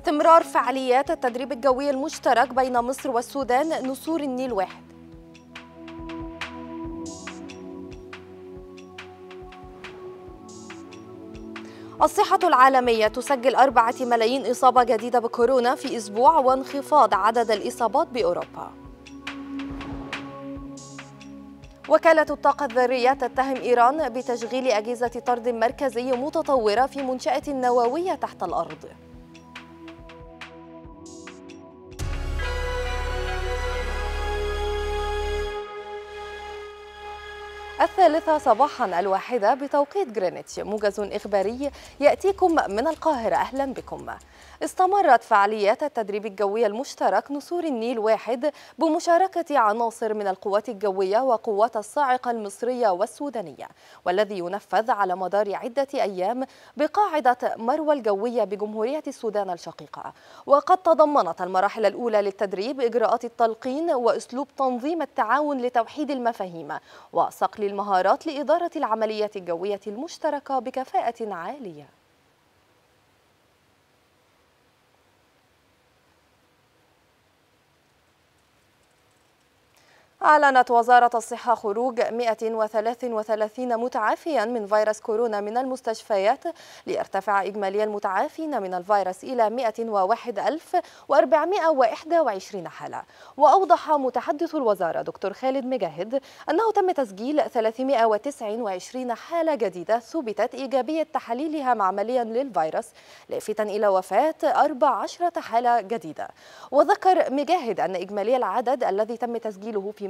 استمرار فعاليات التدريب الجوي المشترك بين مصر والسودان نسور النيل واحد الصحة العالمية تسجل أربعة ملايين إصابة جديدة بكورونا في أسبوع وانخفاض عدد الإصابات بأوروبا وكالة الطاقة الذرية تتهم إيران بتشغيل أجهزة طرد مركزي متطورة في منشأة نووية تحت الأرض الثالثة صباحا الواحدة بتوقيت جرينتش موجز إخباري يأتيكم من القاهرة أهلا بكم استمرت فعاليات التدريب الجوي المشترك نسور النيل واحد بمشاركة عناصر من القوات الجوية وقوات الصاعقة المصرية والسودانية والذي ينفذ على مدار عدة أيام بقاعدة مروى الجوية بجمهورية السودان الشقيقة وقد تضمنت المراحل الأولى للتدريب إجراءات التلقين وأسلوب تنظيم التعاون لتوحيد المفاهيم وصقل المهارات لإدارة العمليات الجوية المشتركة بكفاءة عالية أعلنت وزارة الصحة خروج 133 متعافيا من فيروس كورونا من المستشفيات ليرتفع إجمالي المتعافين من الفيروس إلى 101421 حالة وأوضح متحدث الوزارة دكتور خالد مجاهد أنه تم تسجيل 329 حالة جديدة ثبتت إيجابية تحليلها معمليا للفيروس لافتا إلى وفاة 14 حالة جديدة وذكر مجاهد أن إجمالي العدد الذي تم تسجيله في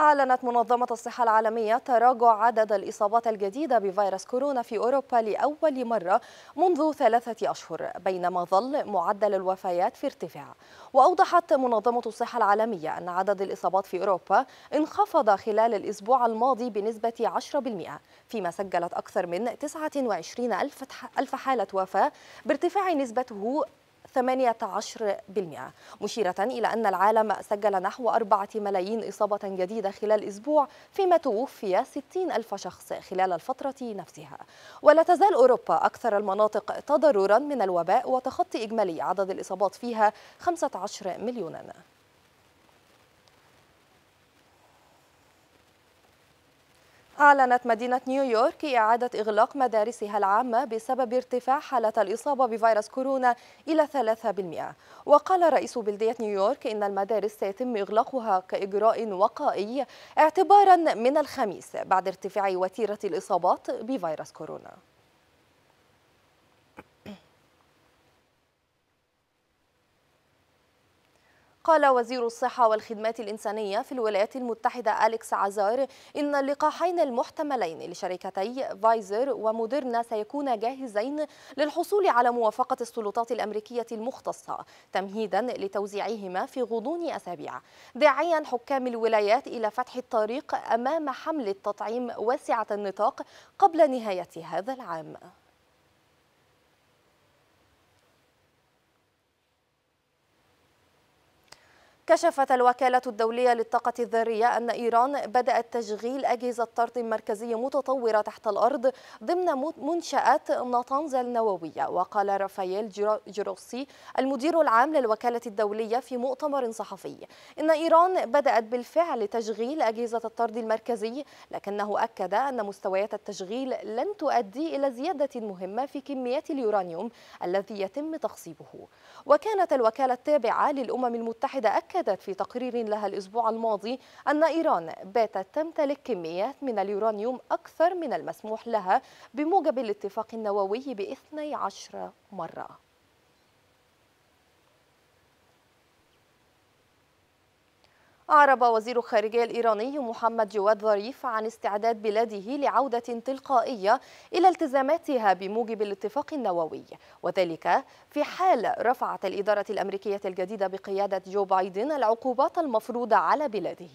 أعلنت منظمة الصحة العالمية تراجع عدد الإصابات الجديدة بفيروس كورونا في أوروبا لأول مرة منذ ثلاثة أشهر بينما ظل معدل الوفيات في ارتفاع وأوضحت منظمة الصحة العالمية أن عدد الإصابات في أوروبا انخفض خلال الأسبوع الماضي بنسبة 10% فيما سجلت أكثر من 29 ألف حالة وفاة بارتفاع نسبته 18% مشيرة إلى أن العالم سجل نحو 4 ملايين إصابة جديدة خلال أسبوع فيما توفي 60 ألف شخص خلال الفترة نفسها ولا تزال أوروبا أكثر المناطق تضررا من الوباء وتخطي إجمالي عدد الإصابات فيها 15 مليونا أعلنت مدينة نيويورك إعادة إغلاق مدارسها العامة بسبب ارتفاع حالة الإصابة بفيروس كورونا إلى 3% وقال رئيس بلدية نيويورك إن المدارس سيتم إغلاقها كإجراء وقائي اعتبارا من الخميس بعد ارتفاع وتيرة الإصابات بفيروس كورونا قال وزير الصحة والخدمات الإنسانية في الولايات المتحدة أليكس عزار إن اللقاحين المحتملين لشركتي فايزر وموديرنا سيكون جاهزين للحصول على موافقة السلطات الأمريكية المختصة تمهيدا لتوزيعهما في غضون أسابيع داعيا حكام الولايات إلى فتح الطريق أمام حملة تطعيم واسعة النطاق قبل نهاية هذا العام كشفت الوكالة الدولية للطاقة الذرية أن إيران بدأت تشغيل أجهزة طرد مركزية متطورة تحت الأرض ضمن منشأة نطنز النووية وقال رافائيل جيروسي المدير العام للوكالة الدولية في مؤتمر صحفي إن إيران بدأت بالفعل تشغيل أجهزة الطرد المركزي لكنه أكد أن مستويات التشغيل لن تؤدي إلى زيادة مهمة في كميات اليورانيوم الذي يتم تخصيبه وكانت الوكالة التابعة للأمم المتحدة أكدت أكدت في تقرير لها الأسبوع الماضي أن إيران باتت تمتلك كميات من اليورانيوم أكثر من المسموح لها بموجب الاتفاق النووي بـ 12 مرة أعرب وزير الخارجية الإيراني محمد جواد ظريف عن استعداد بلاده لعودة تلقائية إلى التزاماتها بموجب الاتفاق النووي وذلك في حال رفعت الإدارة الأمريكية الجديدة بقيادة جو بايدن العقوبات المفروضة على بلاده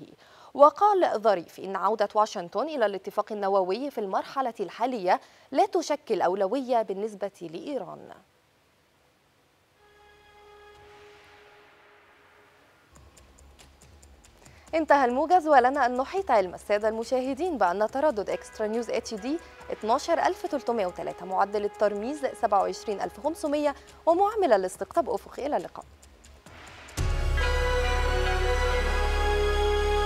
وقال ظريف إن عودة واشنطن إلى الاتفاق النووي في المرحلة الحالية لا تشكل أولوية بالنسبة لإيران انتهى الموجز ولنا أن نحيط علم السادة المشاهدين بأن تردد إكسترا نيوز اتش دي 12303 معدل الترميز 27500 ومعمل الاستقطاب أفقي إلى اللقاء